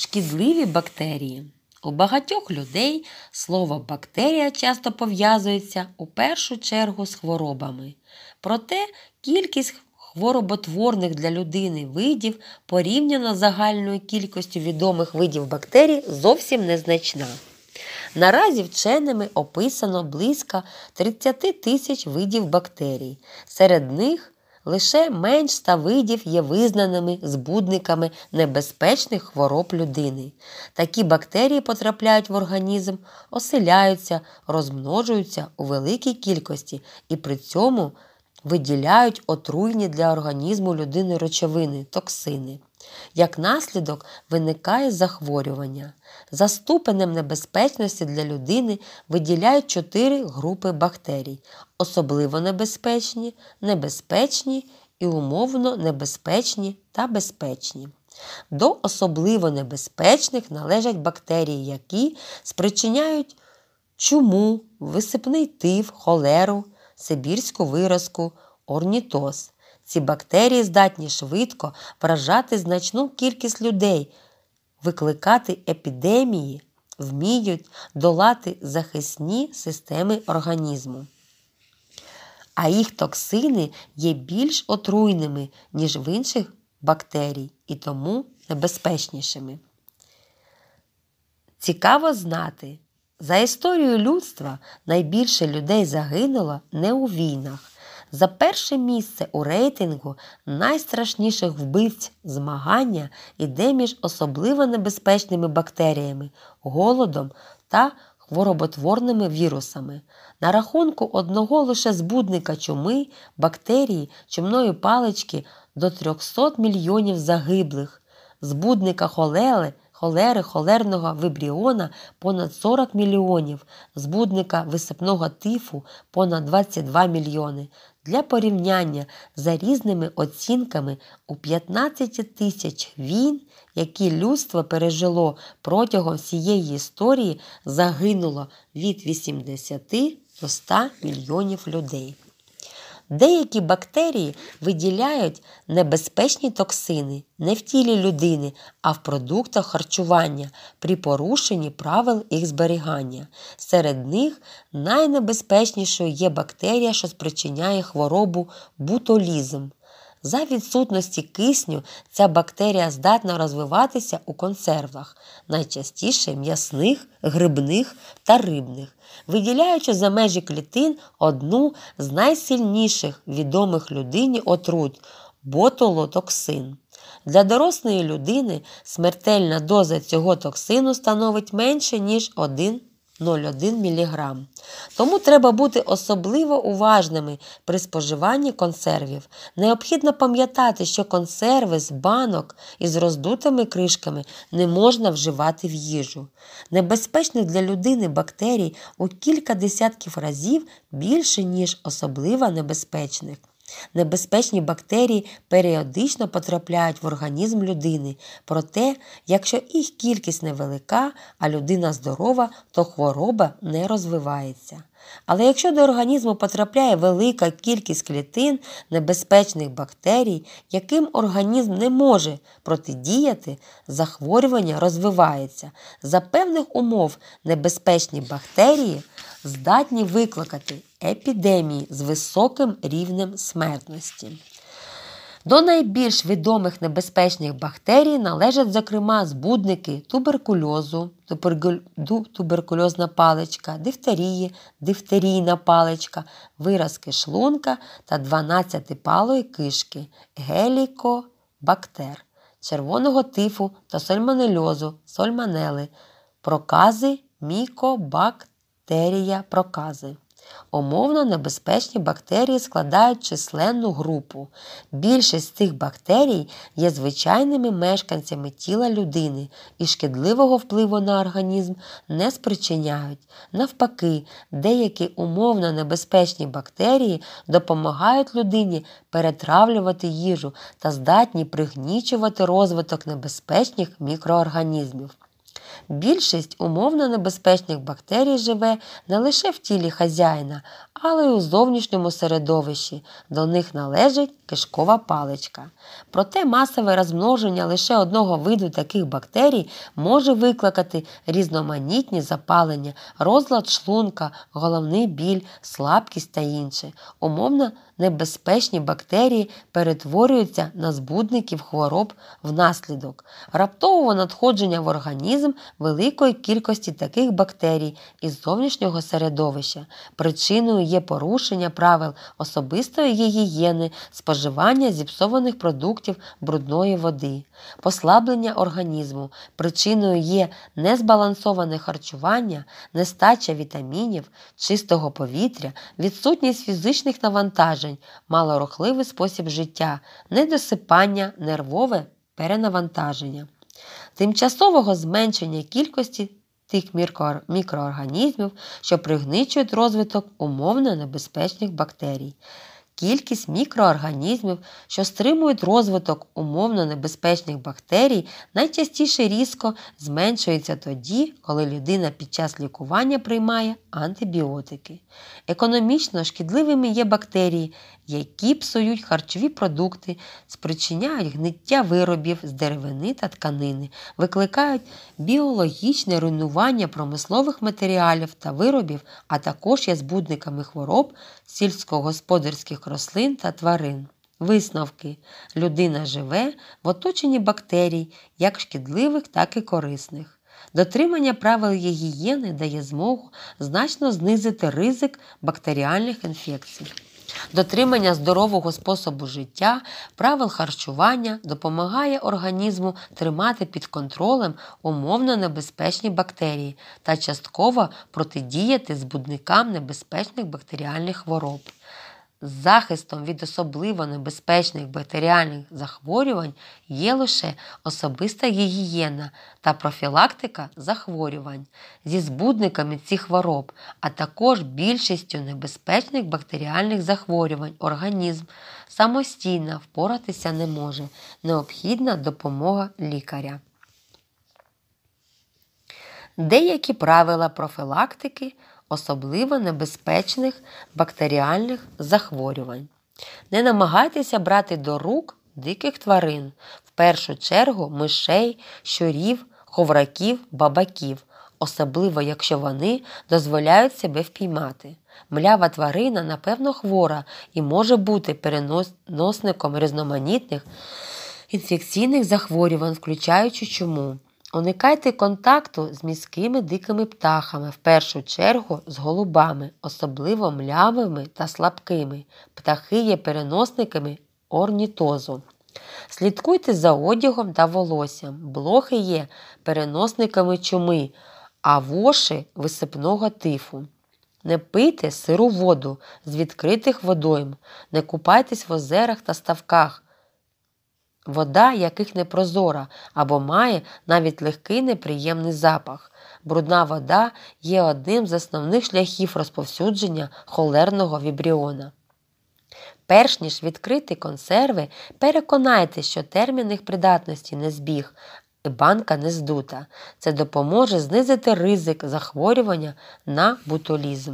Шкідливі бактерії. У багатьох людей слово бактерія часто пов'язується у першу чергу з хворобами. Проте кількість хвороботворних для людини видів порівняно з загальною кількістю відомих видів бактерій зовсім незначна. Наразі вченими описано близько 30 тисяч видів бактерій. Серед них Лише менш ста видів є визнаними збудниками небезпечних хвороб людини. Такі бактерії потрапляють в організм, оселяються, розмножуються у великій кількості і при цьому виділяють отруйні для організму людини речовини токсини. Як наслідок виникає захворювання. За ступенем небезпечності для людини виділяють чотири групи бактерій: особливо небезпечні, небезпечні і умовно небезпечні та безпечні. До особливо небезпечних належать бактерії, які спричиняють чуму, висипний тиф, холеру, сибірську виразку, орнітоз. Ці бактерії здатні швидко вражати значну кількість людей, викликати епідемії, вміють долати захисні системи організму. А їх токсини є більш отруйними, ніж в інших бактерій, і тому небезпечнішими. Цікаво знати, за історією людства найбільше людей загинуло не у війнах за перше місце у рейтингу найстрашніших вбивць змагання іде між особливо небезпечними бактеріями, голодом та хвороботворними вірусами. На рахунку одного лише збудника чуми, бактерії, чумної палички до 300 мільйонів загиблих, збудника холели – холери, холерного вибріона понад 40 мільйонів, збудника висипного тифу понад 22 мільйони. Для порівняння за різними оцінками у 15 тисяч війн, які людство пережило протягом всієї історії, загинуло від 80 до 100 мільйонів людей. Деякі бактерії виділяють небезпечні токсини не в тілі людини, а в продуктах харчування при порушенні правил їх зберігання. Серед них найнебезпечнішою є бактерія, що спричиняє хворобу бутолізм. За відсутності кисню ця бактерія здатна розвиватися у консервах, найчастіше м'ясних, грибних та рибних, виділяючи за межі клітин одну з найсильніших відомих людині отрут ботулотоксин. Для дорослої людини смертельна доза цього токсину становить менше, ніж 1 0,1 мг. Тому треба бути особливо уважними при споживанні консервів. Необхідно пам'ятати, що консерви з банок із роздутими кришками не можна вживати в їжу. Небезпечних для людини бактерій у кілька десятків разів більше, ніж особливо небезпечних. Небезпечні бактерії періодично потрапляють в організм людини, проте, якщо їх кількість невелика, а людина здорова, то хвороба не розвивається. Але якщо до організму потрапляє велика кількість клітин небезпечних бактерій, яким організм не може протидіяти, захворювання розвивається. За певних умов небезпечні бактерії здатні викликати епідемії з високим рівнем смертності. До найбільш відомих небезпечних бактерій належать, зокрема, збудники туберкульозу, туберкульозна паличка, дифтерії, дифтерійна паличка, виразки шлунка та 12-палої кишки, гелікобактер, червоного тифу та сальмонельозу, сольманели, прокази, мікобактерія прокази. Умовно небезпечні бактерії складають численну групу. Більшість цих бактерій є звичайними мешканцями тіла людини і шкідливого впливу на організм не спричиняють. Навпаки, деякі умовно небезпечні бактерії допомагають людині перетравлювати їжу та здатні пригнічувати розвиток небезпечних мікроорганізмів. Більшість умовно небезпечних бактерій живе не лише в тілі хазяїна, але й у зовнішньому середовищі, до них належить кишкова паличка. Проте масове розмноження лише одного виду таких бактерій може викликати різноманітні запалення, розлад шлунка, головний біль, слабкість та інше. Умовно небезпечні бактерії перетворюються на збудників хвороб внаслідок, раптового надходження в організм великої кількості таких бактерій із зовнішнього середовища. Причиною є порушення правил особистої гігієни, споживання зіпсованих продуктів брудної води, послаблення організму. Причиною є незбалансоване харчування, нестача вітамінів, чистого повітря, відсутність фізичних навантажень уражень, малорухливий спосіб життя, недосипання, нервове перенавантаження, тимчасового зменшення кількості тих мікроорганізмів, що пригничують розвиток умовно небезпечних бактерій кількість мікроорганізмів, що стримують розвиток умовно небезпечних бактерій, найчастіше різко зменшується тоді, коли людина під час лікування приймає антибіотики. Економічно шкідливими є бактерії, які псують харчові продукти, спричиняють гниття виробів з деревини та тканини, викликають біологічне руйнування промислових матеріалів та виробів, а також є збудниками хвороб сільськогосподарських рослин та тварин. Висновки людина живе в оточенні бактерій, як шкідливих, так і корисних. Дотримання правил гігієни дає змогу значно знизити ризик бактеріальних інфекцій. Дотримання здорового способу життя, правил харчування допомагає організму тримати під контролем умовно небезпечні бактерії та частково протидіяти збудникам небезпечних бактеріальних хвороб з захистом від особливо небезпечних бактеріальних захворювань є лише особиста гігієна та профілактика захворювань зі збудниками цих хвороб, а також більшістю небезпечних бактеріальних захворювань організм самостійно впоратися не може. Необхідна допомога лікаря. Деякі правила профілактики особливо небезпечних бактеріальних захворювань. Не намагайтеся брати до рук диких тварин, в першу чергу мишей, щурів, ховраків, бабаків, особливо якщо вони дозволяють себе впіймати. Млява тварина, напевно, хвора і може бути переносником різноманітних інфекційних захворювань, включаючи чому. Уникайте контакту з міськими дикими птахами, в першу чергу з голубами, особливо млявими та слабкими. Птахи є переносниками орнітозу. Слідкуйте за одягом та волоссям. Блохи є переносниками чуми, а воші висипного тифу. Не пийте сиру воду з відкритих водойм, не купайтесь в озерах та ставках. Вода, яких не прозора або має навіть легкий неприємний запах. Брудна вода є одним з основних шляхів розповсюдження холерного вібріона. Перш ніж відкрити консерви, переконайтеся, що термін їх придатності не збіг, і банка не здута. Це допоможе знизити ризик захворювання на бутулізм.